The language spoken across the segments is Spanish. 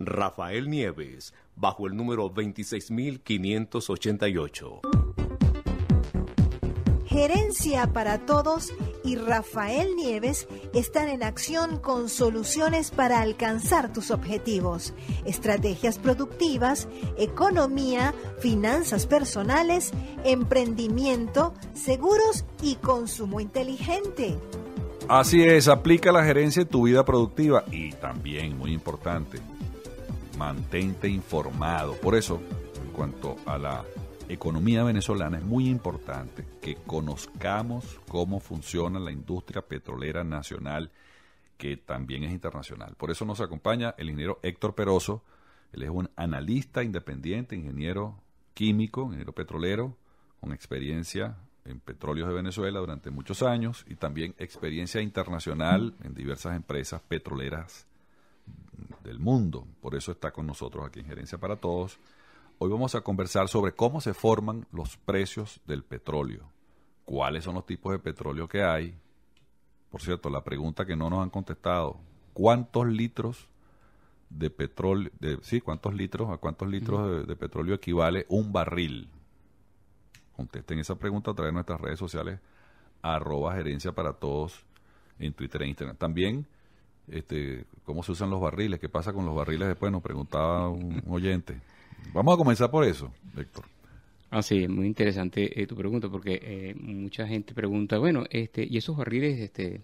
Rafael Nieves, bajo el número 26588. Gerencia para Todos y Rafael Nieves están en acción con soluciones para alcanzar tus objetivos, estrategias productivas, economía, finanzas personales, emprendimiento, seguros y consumo inteligente. Así es, aplica la gerencia en tu vida productiva y también, muy importante, mantente informado. Por eso, en cuanto a la economía venezolana, es muy importante que conozcamos cómo funciona la industria petrolera nacional, que también es internacional. Por eso nos acompaña el ingeniero Héctor Peroso. Él es un analista independiente, ingeniero químico, ingeniero petrolero, con experiencia en petróleos de Venezuela durante muchos años y también experiencia internacional en diversas empresas petroleras del mundo. Por eso está con nosotros aquí en Gerencia para Todos. Hoy vamos a conversar sobre cómo se forman los precios del petróleo, cuáles son los tipos de petróleo que hay. Por cierto, la pregunta que no nos han contestado, ¿cuántos litros de petróleo, de, sí, cuántos litros, a cuántos litros de, petróleo equivale un barril? Contesten esa pregunta a través de nuestras redes sociales, arroba gerencia para todos en Twitter e Instagram. También este, cómo se usan los barriles, qué pasa con los barriles después, nos preguntaba un oyente. Vamos a comenzar por eso, Héctor. Ah, sí, muy interesante eh, tu pregunta, porque eh, mucha gente pregunta, bueno, este, ¿y esos barriles, este,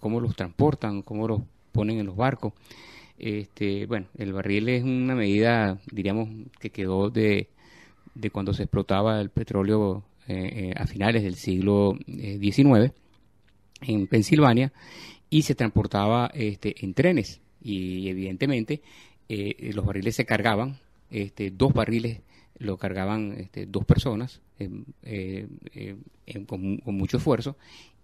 cómo los transportan, cómo los ponen en los barcos? Este, bueno, el barril es una medida, diríamos, que quedó de, cuando se explotaba el petróleo eh, a finales del siglo XIX en Pensilvania y se transportaba este, en trenes y evidentemente eh, los barriles se cargaban, este, dos barriles lo cargaban este, dos personas em, eh, eh, con, mucho esfuerzo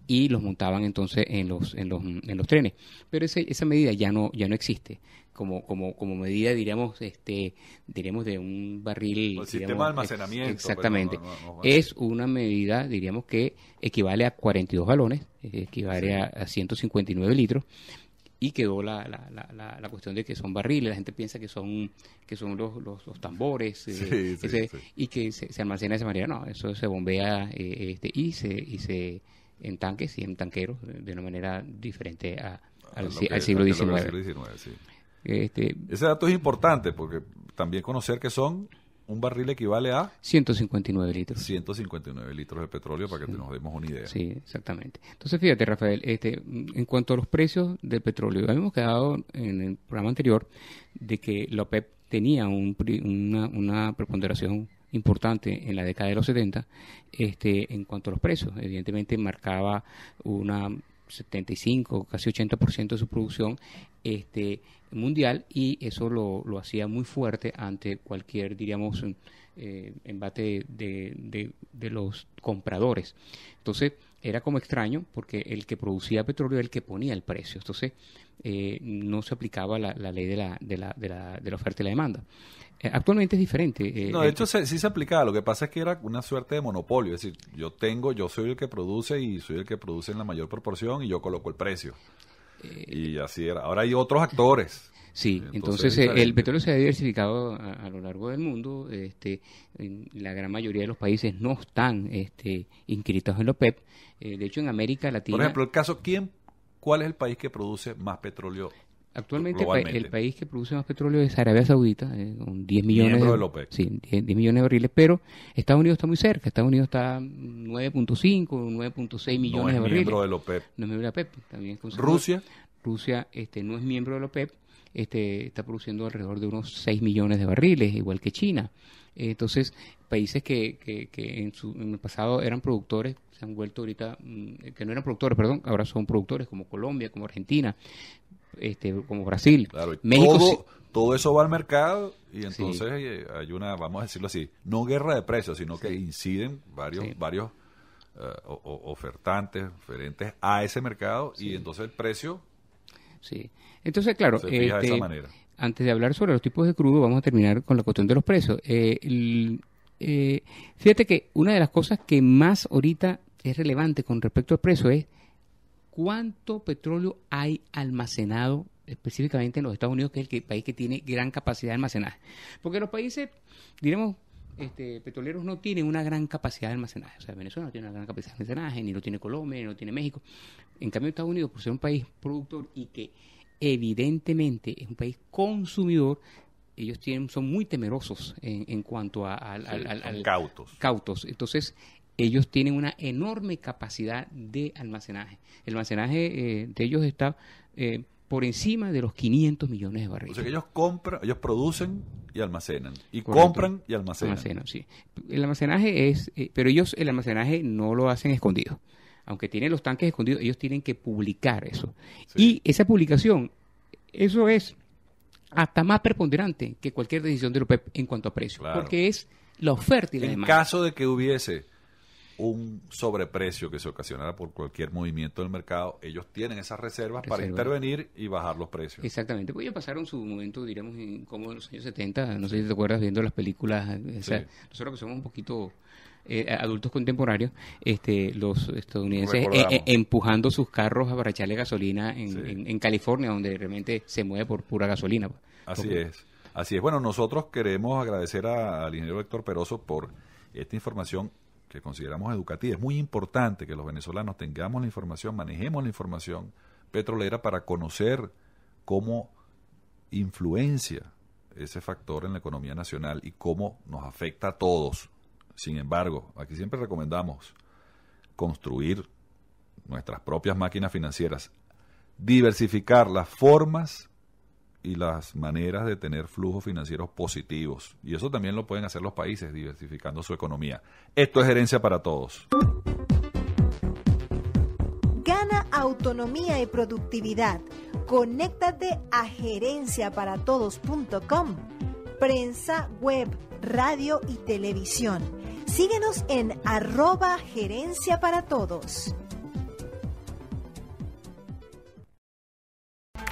y los montaban entonces en los, en los, en los trenes. Pero esa medida ya no, ya no existe. Como, como, como medida, diríamos, este, diremos de un barril. El pues, sistema de almacenamiento. Pues, exactamente. es una medida, diríamos, que equivale a 42 galones, eh, equivale a, 159 litros y quedó la, la, la, la, cuestión de que son barriles, la gente piensa que son, que son los, los, tambores eh, y que se, almacena de esa manera, no, eso se bombea eh, este, y, y se en tanques y en tanqueros de una manera diferente ah, al, siglo XIX. este, Ese dato es importante porque también conocer que son un barril equivale a 159 litros. 159 litros de petróleo para que nos demos una idea. Sí, exactamente. Entonces, fíjate, Rafael, este, en cuanto a los precios del petróleo, habíamos quedado en el programa anterior de que la OPEP tenía una, una preponderación importante en la década de los 70 este, en cuanto a los precios. Evidentemente marcaba una 75, casi 80% de su producción este, mundial y eso lo, lo hacía muy fuerte ante cualquier, diríamos, embate eh, de, los compradores. Entonces, era como extraño porque el que producía petróleo era el que ponía el precio. Entonces, eh, no se aplicaba la, ley de la, oferta y la demanda. Eh, actualmente es diferente. no, de hecho, sí se aplicaba. Lo que pasa es que era una suerte de monopolio. Es decir, yo tengo, yo soy el que produce y soy el que produce en la mayor proporción y yo coloco el precio. y así era. Ahora hay otros actores Sí, entonces, eh, el petróleo se ha diversificado a, lo largo del mundo. Este, la gran mayoría de los países no están este, inscritos en la OPEP. Eh, de hecho, en América Latina. Por ejemplo, el caso, ¿quién, ¿cuál es el país que produce más petróleo? Actualmente el país que produce más petróleo es Arabia Saudita, eh, con 10 millones, de, millones de barriles, pero Estados Unidos está muy cerca, Estados Unidos está 9.5, 9.6 millones de barriles. No es miembro de OPEP. También Rusia. Rusia este, no es miembro de la OPEP, este, está produciendo alrededor de unos 6 millones de barriles, igual que China. Entonces, países que, en, su, el pasado eran productores, se han vuelto ahorita, mm, que no eran productores, perdón, ahora son productores como Colombia, como Argentina, este, como Brasil. México, todo, eso va al mercado y entonces eh, hay una, vamos a decirlo así, no guerra de precios, sino que inciden varios, varios eh, ofertantes, oferentes a ese mercado y entonces el precio Sí. Entonces, claro, este, antes de hablar sobre los tipos de crudo, vamos a terminar con la cuestión de los precios. Eh, eh, fíjate que una de las cosas que más ahorita es relevante con respecto al precio es cuánto petróleo hay almacenado específicamente en los Estados Unidos, que es el país que tiene gran capacidad de almacenar Porque los países, diremos, este, petroleros no tienen una gran capacidad de almacenaje. O sea, Venezuela no tiene una gran capacidad de almacenaje, ni lo tiene Colombia, ni lo tiene México. En cambio, Estados Unidos, por ser un país productor y que evidentemente es un país consumidor, ellos tienen, son muy temerosos en, cuanto a, al, cautos. cautos. Entonces, ellos tienen una enorme capacidad de almacenaje. El almacenaje eh, de ellos está eh, por encima de los 500 millones de barriles. O sea que ellos compran, ellos producen y almacenan. Y compran y almacenan. almacenan sí. El almacenaje es, eh, pero ellos el almacenaje no lo hacen escondido. Aunque tienen los tanques escondidos, ellos tienen que publicar eso. Y esa publicación, eso es hasta más preponderante que cualquier decisión de la OPEP en cuanto a precio. Porque es la oferta y la En caso de que hubiese un sobreprecio que se ocasionara por cualquier movimiento del mercado, ellos tienen esas reservas para intervenir y bajar los precios. Exactamente, pues ellos pasaron su momento, diríamos, como en los años 70, no sé si te acuerdas viendo las películas, eh, nosotros que somos un poquito eh, adultos contemporáneos, este, los estadounidenses eh, empujando sus carros a para echarle gasolina en, California, donde realmente se mueve por pura gasolina. Pues. Así es, así es. Bueno, nosotros queremos agradecer al ingeniero Héctor Peroso por esta información que consideramos educativa. Es muy importante que los venezolanos tengamos la información, manejemos la información petrolera para conocer cómo influencia ese factor en la economía nacional y cómo nos afecta a todos. Sin embargo, aquí siempre recomendamos construir nuestras propias máquinas financieras, diversificar las formas y las maneras de tener flujos financieros positivos. Y eso también lo pueden hacer los países diversificando su economía. Esto es gerencia para todos. Gana autonomía y productividad. Conéctate a gerenciaparatodos.com. Prensa, web, radio y televisión. Síguenos en arroba gerencia para todos.